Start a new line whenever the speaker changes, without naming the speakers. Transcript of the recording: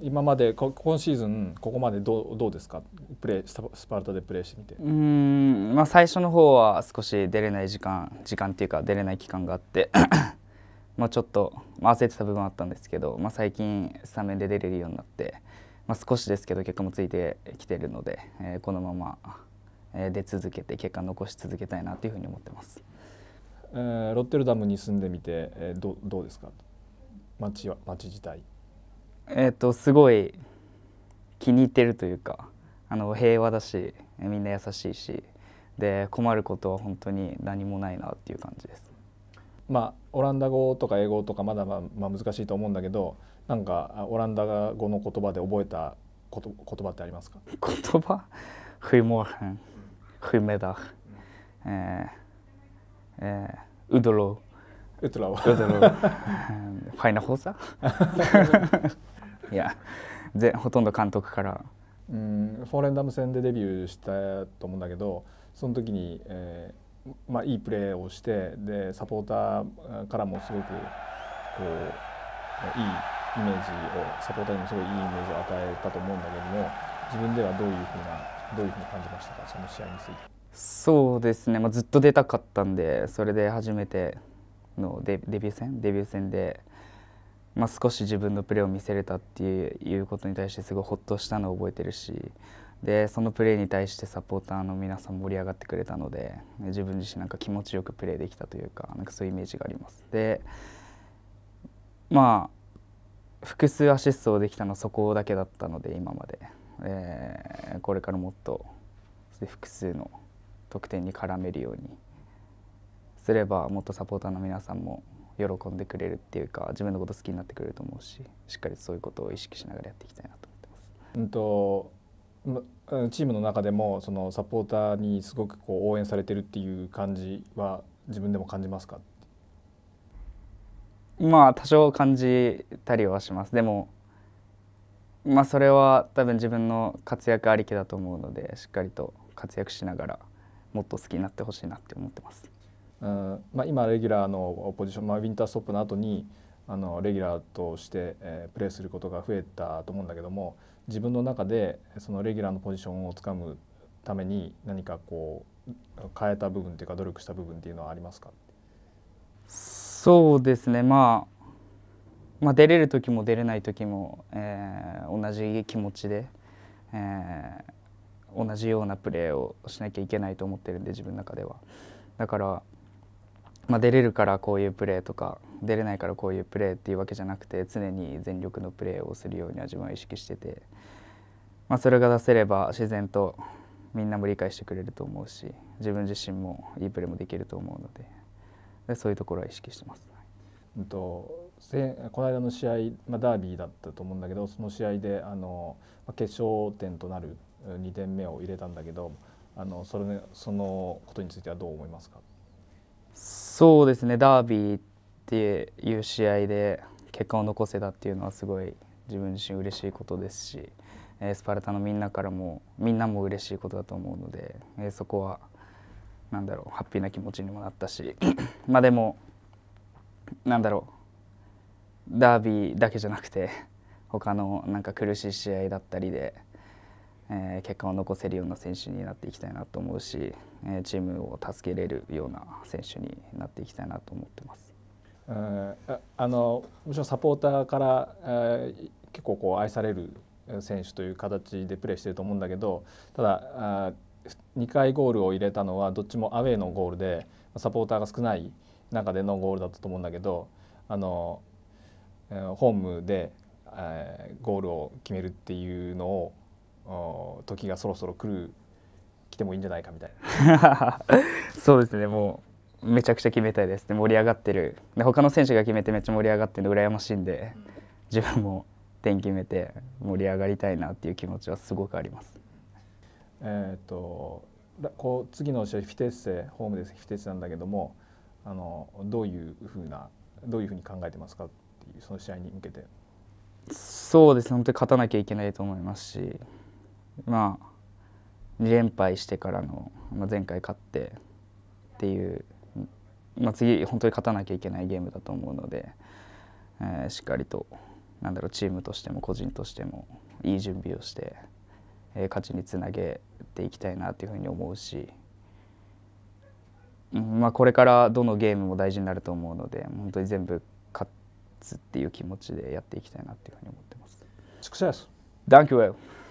今まで今シーズンここまでどうどうですかプレスパルタでプレーしてみて
うん、まあ、最初の方は少し出れない時間時間っていうか出れない期間があって まあちょっと、まあ、焦ってた部分あったんですけど、まあ、最近スタメンで出れるようになって、まあ、少しですけど結果もついてきてるので、えー、このまま、え出続けて結果残し続けたいなというふうに思ってます、
えー、ロッテルダムに住んでみて、えー、どどうですか街は街自体
えっとすごい気に入ってるというかあの平和だしみんな優しいしで困ることは本当に何もないなっていう感じです。
まあ、オランダ語とか英語とかまだまあ、まあ、難しいと思うんだけどなんかオランダ語の言葉で覚えたこと言葉ってありますか
言葉 g o e d e m o r g e يطلعوا يقدروا いやぜほとんど監督から、
うん、フォーレンダム戦でデビューしたと思うんだけどその時に、えーまあ、いいプレーをしてでサポーターからもすごくこういいイメージをサポーターにもすごいいいイメージを与えたと思うんだけども自分ではどういうふうなどういうふうに感じましたかその試合について。
そうですね、まあ、ずっと出たかったんでそれで初めてのデビュー戦デビュー戦で、まあ、少し自分のプレーを見せれたっていうことに対してすごいほっとしたのを覚えてるしでそのプレーに対してサポーターの皆さん盛り上がってくれたので自分自身なんか気持ちよくプレーできたというかなんかそういうイメージがあります。でまあ複数アシストをできたのはそこだけだったので今まで、えー、これからもっと複数の得点に絡めるようにすればもっとサポーターの皆さんも喜んでくれるっていうか自分のこと好きになってくれると思うししっかりそういうことを意識しながらやっていきたいなと思ってます。うん
とチームの中でもそのサポーターにすごくこう応援されてるっていう感じは自分でも感じますか
まあ多少感じたりはしますでもまあそれは多分自分の活躍ありきだと思うのでしっかりと活躍しながらもっと好きになってほしいなって思ってます。
うんまあ、今レギュラーのポジション、まあ、ウィンターストップの後にあのレギュラーとして、えプレーすることが増えたと思うんだけども自分の中でそのレギュラーのポジションをつかむために何かこう変えた部分というか努力した部分っていうのはありますか
そうですね、まあ、まあ出れる時も出れない時も、えー、同じ気持ちで、えー、同じようなプレーをしなきゃいけないと思ってるんで自分の中では。だからまあ、出れるからこういうプレーとか出れないからこういうプレーっていうわけじゃなくて常に全力のプレーをするようには自分は意識してて、まあ、それが出せれば自然とみんなも理解してくれると思うし自分自身もいいプレーもできると思うのででそういうところは意識してます。うんと
この間の試合、まあ、ダービーだったと思うんだけどその試合であの決勝点となる2点目を入れたんだけどあのそれ、ね、そのことについてはどう思いますか
そうですねダービーっていう試合で結果を残せたっていうのはすごい自分自身嬉しいことですし、えスパルタのみんなからもみんなも嬉しいことだと思うので、えそこはなんだろうハッピーな気持ちにもなったし まあでもなんだろうダービーだけじゃなくて他のなんか苦しい試合だったりで。えー、結果を残せるような選手になっていきたいなと思うし、えー、チームを助けれるような選手になっていきたいなと思ってます。
あのもちろんサポーターから、えー、結構こう愛される選手という形でプレーしてると思うんだけどただあ2回ゴールを入れたのはどっちもアウェーのゴールでサポーターが少ない中でのゴールだったと思うんだけどあの、えホームで、えー、ゴールを決めるっていうのを時がそろそろ来る来てもいいんじゃないかみたいな
そうですねもうめちゃくちゃ決めたいですで盛り上がってるで他の選手が決めてめっちゃ盛り上がってるの羨ましいんで自分も点決めて盛り上がりたいなっていう気持ちはすごくあります。
えっ、とこう次の試合フィテッセホームでフィテッセなんだけどもあのどういうふうなどういうふうに考えてますかっていうその試合に向けて
そうですね本当に勝たなきゃいけないと思いますしまあ2連敗してからの、まあ、前回勝ってっていう、まあ、次本当に勝たなきゃいけないゲームだと思うので、えー、しっかりとなんだろうチームとしても個人としてもいい準備をして、えー、勝ちにつなげていきたいなというふうに思うし、うんまあ、これからどのゲームも大事になると思うので本当に全部勝つっていう気持ちでやっていきたいなというふうに思ってます。s u a n k w e l